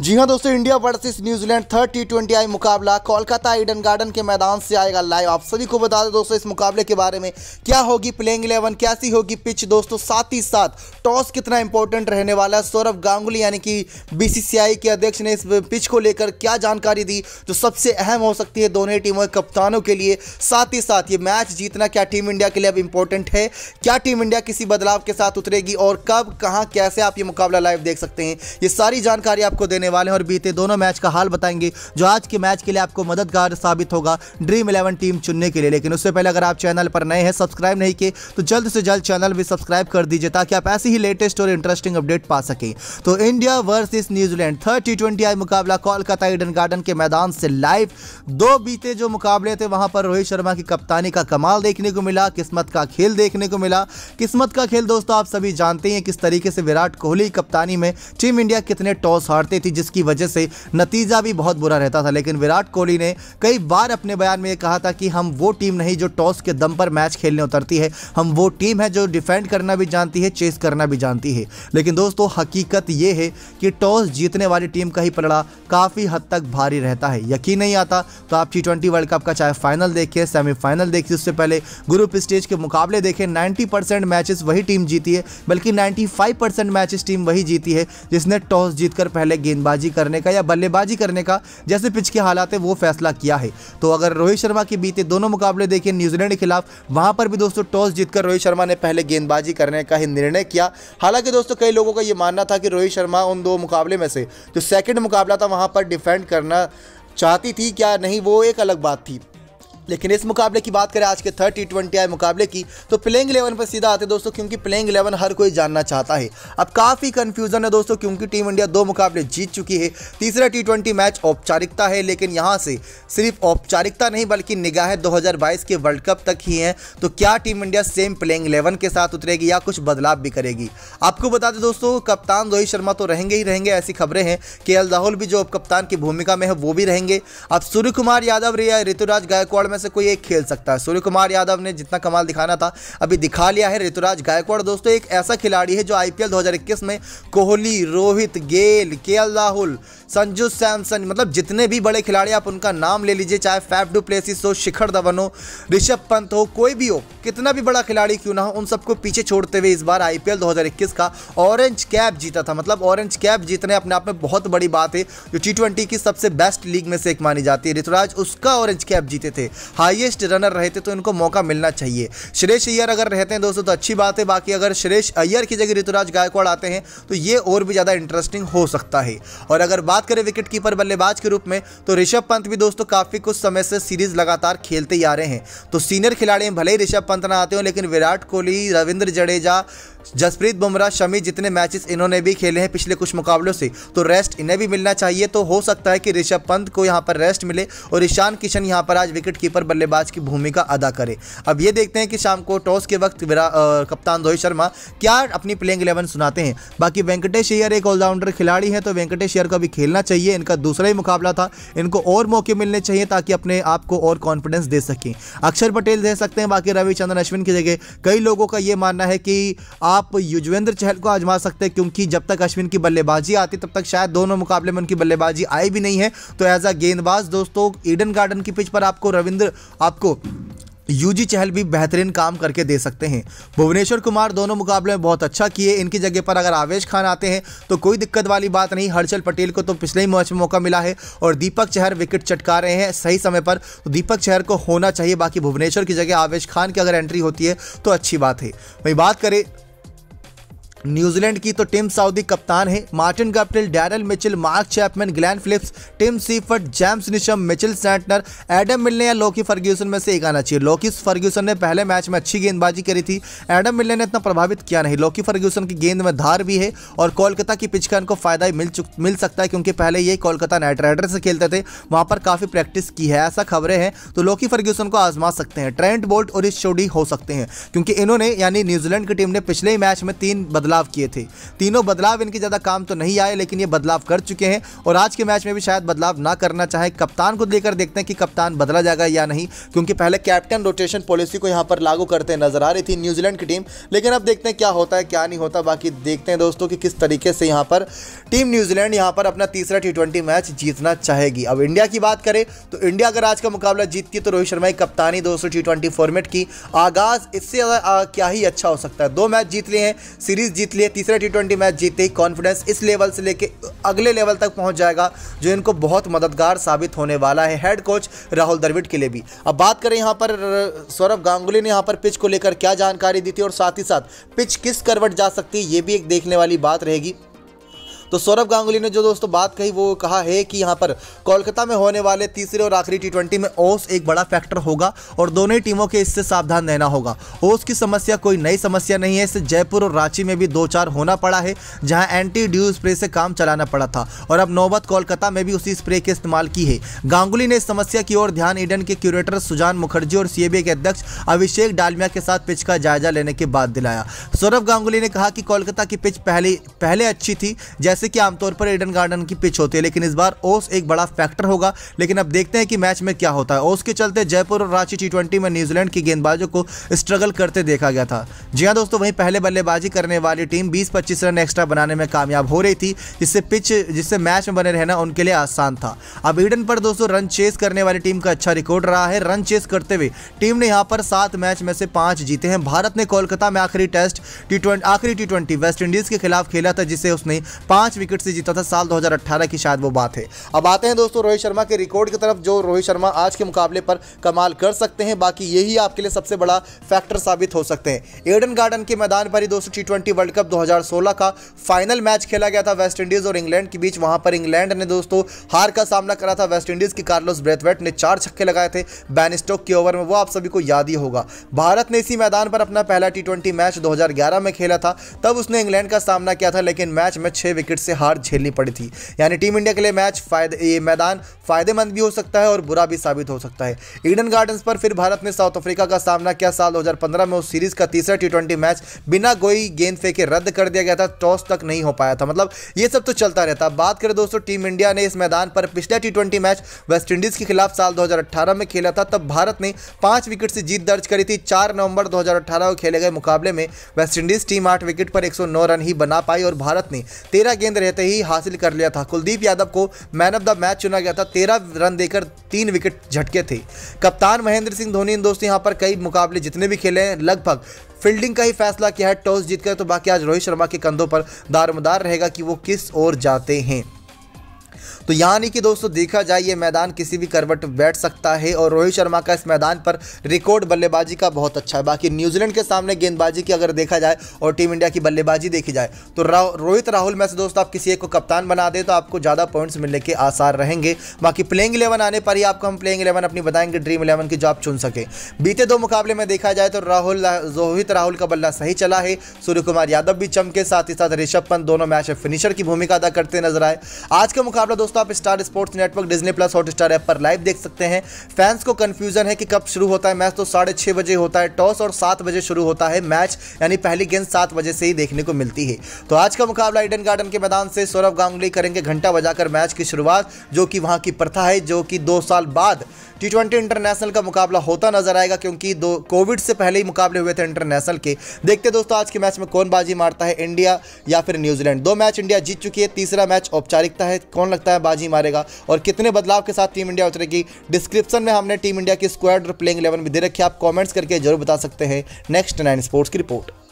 जी हाँ दोस्तों India versus New Zealand third T twenty I मुकाबला कोलकाता ईडन गार्डन के मैदान से आएगा लाइव आप सभी को बता दें दोस्तों इस मुकाबले के बारे में क्या होगी प्लेइंग इलेवन कैसी होगी पिच दोस्तों साथ ही साथ टॉस कितना इंपॉर्टेंट रहने वाला है सौरभ गांगुली यानी कि बीसीसीआई के अध्यक्ष ने इस पिच को लेकर क्या जानकारी दी जो सबसे अहम हो सकती है दोनों टीमों के कप्तानों के लिए साथ ही साथ ये मैच जीतना क्या टीम इंडिया के लिए अब इंपॉर्टेंट है क्या टीम इंडिया किसी बदलाव के साथ उतरेगी और कब कहाँ कैसे आप ये मुकाबला लाइव देख सकते हैं ये सारी जानकारी आपको देने करने वाले हैं और बीते दोनों मैच का हाल बताएंगे जो आज के मैच के लिए आपको मददगार साबित होगा ड्रीम इलेवन टीम चुनने के लिए लेकिन उससे पहले अगर आप चैनल पर नए हैं सब्सक्राइब नहीं किए तो जल्द से जल्द चैनल भी सब्सक्राइब कर दीजिए ताकि आप ऐसे ही लेटेस्ट और इंटरेस्टिंग अपडेट पा सकें तो India versus New Zealand thirty twenty I मुकाबला कोलकाता ईडन गार्डन के मैदान से लाइव दो बीते जो मुकाबले थे वहां पर रोहित शर्मा की कप्तानी का कमाल देखने को मिला किस्मत का खेल देखने को मिला किस्मत का खेल दोस्तों आप सभी जानते हैं किस तरीके से विराट कोहली कप्तानी में टीम इंडिया कितने टॉस हारती थी जिसकी वजह से नतीजा भी बहुत बुरा रहता था लेकिन विराट कोहली ने कई बार अपने बयान में ये कहा था कि हम वो टीम नहीं जो टॉस के दम पर मैच खेलने उतरती है हम वो टीम है जो डिफेंड करना भी जानती है चेस करना भी जानती है लेकिन दोस्तों हकीकत ये है कि टॉस जीतने वाली टीम का ही पलड़ा काफ़ी हद तक भारी रहता है यकीन नहीं आता तो आप टी ट्वेंटी वर्ल्ड कप का चाहे फाइनल देखिए सेमीफाइनल देखिए उससे पहले ग्रुप स्टेज के मुकाबले देखें नाइनटी परसेंट मैचेस वही टीम जीती है बल्कि फाइव परसेंट मैचेस टीम वही जीती है जिसने टॉस जीतकर पहले गेंद गेंदबाजी करने का या बल्लेबाजी करने का जैसे पिच के हालात है वो फैसला किया है तो अगर रोहित शर्मा के बीते दोनों मुकाबले देखें न्यूजीलैंड के खिलाफ वहां पर भी दोस्तों टॉस जीतकर रोहित शर्मा ने पहले गेंदबाजी करने का ही निर्णय किया हालांकि दोस्तों कई लोगों का ये मानना था कि रोहित शर्मा उन दो मुकाबले में से जो सेकेंड मुकाबला था वहाँ पर डिफेंड करना चाहती थी क्या नहीं वो एक अलग बात थी लेकिन इस मुकाबले की बात करें आज के थर्ड टी ट्वेंटी आई मुकाबले की तो प्लेइंग इलेवन पर सीधा आते दोस्तों क्योंकि प्लेइंग इलेवन हर कोई जानना चाहता है अब काफ़ी कंफ्यूजन है दोस्तों क्योंकि टीम इंडिया दो मुकाबले जीत चुकी है तीसरा टी ट्वेंटी मैच औपचारिकता है लेकिन यहाँ से सिर्फ औपचारिकता नहीं बल्कि निगाहें दो के वर्ल्ड कप तक ही हैं तो क्या team India same playing eleven के साथ उतरेगी या कुछ बदलाव भी करेगी आपको बता दें दोस्तों कप्तान रोहित शर्मा तो रहेंगे ही रहेंगे ऐसी खबरें हैं के राहुल भी जो अब कप्तान की भूमिका में है वो भी रहेंगे अब सूर्य कुमार यादव या ऋतुराज गायकवाड़ में में से कोई एक खेल सकता है सूर्य कुमार यादव ने जितना कमाल दिखाना था अभी दिखा लिया है ऋतुराज गायकवाड़ दोस्तों एक ऐसा खिलाड़ी है जो आईपीएल 2021 में कोहली रोहित गेल के राहुल संजू सैमसन मतलब जितने भी बड़े खिलाड़ी आप उनका नाम ले लीजिए चाहे फैफ डू प्लेसिस हो शिखर धवन हो ऋषभ पंत हो कोई भी हो कितना भी बड़ा खिलाड़ी क्यों ना हो उन सबको पीछे छोड़ते हुए इस बार आईपीएल 2021 का ऑरेंज कैप जीता था मतलब ऑरेंज कैप जीतने अपने आप में बहुत बड़ी बात है जो टी की सबसे बेस्ट लीग में से एक मानी जाती है ऋतुराज उसका ऑरेंज कैप जीते थे हाईएस्ट रनर रहे थे तो इनको मौका मिलना चाहिए श्रेष अय्यर अगर रहते हैं दोस्तों तो अच्छी बात है बाकी अगर श्रेष अय्यर की जगह ऋतुराज गायकवाड़ आते हैं तो ये और भी ज़्यादा इंटरेस्टिंग हो सकता है और अगर बात करें विकेट कीपर बल्लेबाज के रूप में तो ऋषभ पंत भी दोस्तों काफ़ी कुछ समय से सीरीज लगातार खेलते ही आ रहे हैं तो सीनियर खिलाड़ी भले ही ऋषभ पंत ना आते हो लेकिन विराट कोहली रविंद्र जडेजा जसप्रीत बुमराह शमी जितने मैचेस इन्होंने भी खेले हैं पिछले कुछ मुकाबलों से तो रेस्ट इन्हें भी मिलना चाहिए तो हो सकता है कि ऋषभ पंत को यहाँ पर रेस्ट मिले और ईशान किशन यहाँ पर आज विकेट कीपर बल्लेबाज की भूमिका अदा करे अब ये देखते हैं कि शाम को टॉस के वक्त आ, कप्तान रोहित शर्मा क्या अपनी प्लेइंग इलेवन सुनाते हैं बाकी वेंकटेश अयर एक ऑलराउंडर खिलाड़ी है तो वेंकटेश अयर को भी खेलना चाहिए इनका दूसरा ही मुकाबला था इनको और मौके मिलने चाहिए ताकि अपने आप को और कॉन्फिडेंस दे सकें अक्षर पटेल दे सकते हैं बाकी रविचंद्रन अश्विन की जगह कई लोगों का ये मानना है कि आप आप युजवेंद्र चहल को आजमा सकते हैं क्योंकि जब तक अश्विन की बल्लेबाजी आती तब तक शायद दोनों मुकाबले में उनकी बल्लेबाजी आई भी नहीं है तो एज अ गेंदबाज दोस्तों ईडन गार्डन की पिच पर आपको रविंद्र आपको यूजी चहल भी बेहतरीन काम करके दे सकते हैं भुवनेश्वर कुमार दोनों मुकाबले में बहुत अच्छा किए इनकी जगह पर अगर आवेश खान आते हैं तो कोई दिक्कत वाली बात नहीं हर्षल पटेल को तो पिछले ही मैच में मौका मिला है और दीपक चहर विकेट चटका रहे हैं सही समय पर तो दीपक चहर को होना चाहिए बाकी भुवनेश्वर की जगह आवेश खान की अगर एंट्री होती है तो अच्छी बात है वही बात करें न्यूजीलैंड की तो टीम सऊदी कप्तान है Martin Guptill Daryl Mitchell Mark Chapman Glenn Phillips Tim Seifert James Neesham Mitchell Santner Adam Milne या लोकी फर्ग्यूसन में से एक आना चाहिए लोकी फर्ग्यूसन ने पहले मैच में अच्छी गेंदबाजी करी थी एडम मिलने ने इतना प्रभावित किया नहीं लोकी फर्ग्यूसन की गेंद में धार भी है और कोलकाता की पिच का इनको फायदा मिल चुक मिल सकता है क्योंकि पहले ये कोलकाता नाइट राइडर्स से खेलते थे वहाँ पर काफ़ी प्रैक्टिस की है ऐसा खबरें हैं तो लोकी फर्ग्यूसन को आजमा सकते हैं ट्रेंट बोल्ट और इस शोडी हो सकते हैं क्योंकि इन्होंने यानी न्यूजीलैंड की टीम ने पिछले मैच में तीन बदल बदलाव किए थे तीनों बदलाव इनके ज़्यादा काम तो नहीं आए लेकिन ये बदलाव कर चुके हैं और आज के मैच में भी शायद बदलाव ना करना चाहे कप्तान को लेकर देखते हैं कि कप्तान बदला जाएगा या नहीं क्योंकि पहले कैप्टन रोटेशन पॉलिसी को यहाँ पर लागू करते नजर आ रही थी न्यूजीलैंड की टीम लेकिन अब देखते हैं क्या होता है क्या नहीं होता बाकी देखते हैं दोस्तों कि किस तरीके से यहाँ पर टीम न्यूजीलैंड यहाँ पर अपना तीसरा टी मैच जीतना चाहेगी अब इंडिया की बात करें तो इंडिया अगर आज का मुकाबला जीतती तो रोहित शर्मा की कप्तानी दोस्तों टी फॉर्मेट की आगाज इससे क्या ही अच्छा हो सकता है दो मैच जीत लिए हैं सीरीज जीत लिए तीसरे टी मैच जीते ही कॉन्फिडेंस इस लेवल से लेके अगले लेवल तक पहुंच जाएगा जो इनको बहुत मददगार साबित होने वाला है हेड कोच राहुल द्रविड़ के लिए भी अब बात करें यहाँ पर सौरभ गांगुली ने यहाँ पर पिच को लेकर क्या जानकारी दी थी और साथ ही साथ पिच किस करवट जा सकती है ये भी एक देखने वाली बात रहेगी तो सौरभ गांगुली ने जो दोस्तों बात कही वो कहा है कि यहाँ पर कोलकाता में होने वाले तीसरे और आखिरी टी में ओस एक बड़ा फैक्टर होगा और दोनों ही टीमों के इससे सावधान रहना होगा ओस की समस्या कोई नई समस्या नहीं है इससे जयपुर और रांची में भी दो चार होना पड़ा है जहाँ एंटी ड्यू स्प्रे से काम चलाना पड़ा था और अब नौबत कोलकाता में भी उसी स्प्रे के इस्तेमाल की है गांगुली ने इस समस्या की ओर ध्यान ईडन के क्यूरेटर सुजान मुखर्जी और सीएबी के अध्यक्ष अभिषेक डालमिया के साथ पिच का जायजा लेने के बाद दिलाया सौरभ गांगुली ने कहा कि कोलकाता की पिच पहले पहले अच्छी थी जैसे जैसे कि आमतौर पर ईडन गार्डन की पिच होती है लेकिन इस बार ओस एक बड़ा फैक्टर होगा लेकिन अब देखते हैं कि मैच में क्या होता है ओस के चलते जयपुर और रांची टी में न्यूजीलैंड की गेंदबाजों को स्ट्रगल करते देखा गया था जी हाँ दोस्तों वहीं पहले बल्लेबाजी करने वाली टीम बीस पच्चीस रन एक्स्ट्रा बनाने में कामयाब हो रही थी जिससे पिच जिससे मैच में बने रहना उनके लिए आसान था अब ईडन पर दोस्तों रन चेस करने वाली टीम का अच्छा रिकॉर्ड रहा है रन चेस करते हुए टीम ने यहाँ पर सात मैच में से पांच जीते हैं भारत ने कोलकाता में आखिरी टेस्ट टी आखिरी टी वेस्ट इंडीज के खिलाफ खेला था जिसे उसने पांच पांच विकेट से जीता था साल 2018 की शायद वो बात है अब आते हैं दोस्तों रोहित शर्मा के रिकॉर्ड की तरफ जो रोहित शर्मा आज के मुकाबले पर कमाल कर सकते हैं बाकी यही आपके लिए सबसे बड़ा फैक्टर साबित हो सकते हैं एडन गार्डन के मैदान पर ही दोस्तों टी वर्ल्ड कप 2016 का फाइनल मैच खेला गया था वेस्ट इंडीज और इंग्लैंड के बीच वहां पर इंग्लैंड ने दोस्तों हार का सामना करा था वेस्ट इंडीज के कार्लोस ब्रेथवेट ने चार छक्के लगाए थे बैन स्टोक के ओवर में वो आप सभी को याद ही होगा भारत ने इसी मैदान पर अपना पहला टी मैच दो में खेला था तब उसने इंग्लैंड का सामना किया था लेकिन मैच में छह विकेट विकेट से हार झेलनी पड़ी थी यानी टीम इंडिया के लिए मैच फायदे ये मैदान फायदेमंद भी हो सकता है और बुरा भी साबित हो सकता है ईडन गार्डन्स पर फिर भारत ने साउथ अफ्रीका का सामना किया साल 2015 में उस सीरीज का तीसरा टी मैच बिना कोई गेंद फेंके रद्द कर दिया गया था टॉस तक नहीं हो पाया था मतलब ये सब तो चलता रहता बात करें दोस्तों टीम इंडिया ने इस मैदान पर पिछला टी मैच वेस्टइंडीज के खिलाफ साल दो में खेला था तब भारत ने पांच विकेट से जीत दर्ज करी थी चार नवंबर 2018 को खेले गए मुकाबले में वेस्टइंडीज टीम आठ विकेट पर 109 रन ही बना पाई और भारत ने तेरह गेंद गेंद रहते ही हासिल कर लिया था कुलदीप यादव को मैन ऑफ द मैच चुना गया था तेरह रन देकर तीन विकेट झटके थे कप्तान महेंद्र सिंह धोनी ने दोस्तों यहाँ पर कई मुकाबले जितने भी खेले हैं लगभग फील्डिंग का ही फैसला किया है टॉस जीतकर तो बाकी आज रोहित शर्मा के कंधों पर दारमदार रहेगा कि वो किस ओर जाते हैं तो यानी कि दोस्तों देखा जाए ये मैदान किसी भी करवट बैठ सकता है और रोहित शर्मा का इस मैदान पर रिकॉर्ड बल्लेबाजी का बहुत अच्छा है बाकी न्यूजीलैंड के सामने गेंदबाजी की अगर देखा जाए और टीम इंडिया की बल्लेबाजी देखी जाए तो रोहित राहुल में से दोस्तों आप किसी एक को कप्तान बना दें तो आपको ज़्यादा पॉइंट्स मिलने के आसार रहेंगे बाकी प्लेइंग इलेवन आने पर ही आपको हम प्लेइंग इलेवन अपनी बताएंगे ड्रीम इलेवन की जो आप चुन सके बीते दो मुकाबले में देखा जाए तो राहुल रोहित राहुल का बल्ला सही चला है सूर्य कुमार यादव भी चमके साथ ही साथ ऋषभ पंत दोनों मैच में फिनिशर की भूमिका अदा करते नजर आए आज का मुकाबला दोस्तों दोस्तों आप Star Sports network Disney plus Hotstar app पर लाइव देख सकते हैं फैंस को कंफ्यूजन है कि कब शुरू होता है मैच तो साढ़े छः बजे होता है टॉस और सात बजे शुरू होता है मैच यानी पहली गेंद सात बजे से ही देखने को मिलती है तो आज का मुकाबला ईडन गार्डन के मैदान से सौरभ गांगुली करेंगे घंटा बजाकर मैच की शुरुआत जो कि वहां की प्रथा है जो कि दो साल बाद टी ट्वेंटी इंटरनेशनल का मुकाबला होता नजर आएगा क्योंकि दो कोविड से पहले ही मुकाबले हुए थे इंटरनेशनल के देखते दोस्तों आज के मैच में कौन बाजी मारता है इंडिया या फिर न्यूजीलैंड दो मैच इंडिया जीत चुकी है तीसरा मैच औपचारिकता है कौन लगता है बाजी मारेगा और कितने बदलाव के साथ टीम इंडिया उतरेगी डिस्क्रिप्शन में हमने टीम इंडिया की स्क्वाड और प्लेइंग इलेवन भी दे रखी आप कॉमेंट्स करके जरूर बता सकते हैं नेक्स्ट नाइन स्पोर्ट्स की रिपोर्ट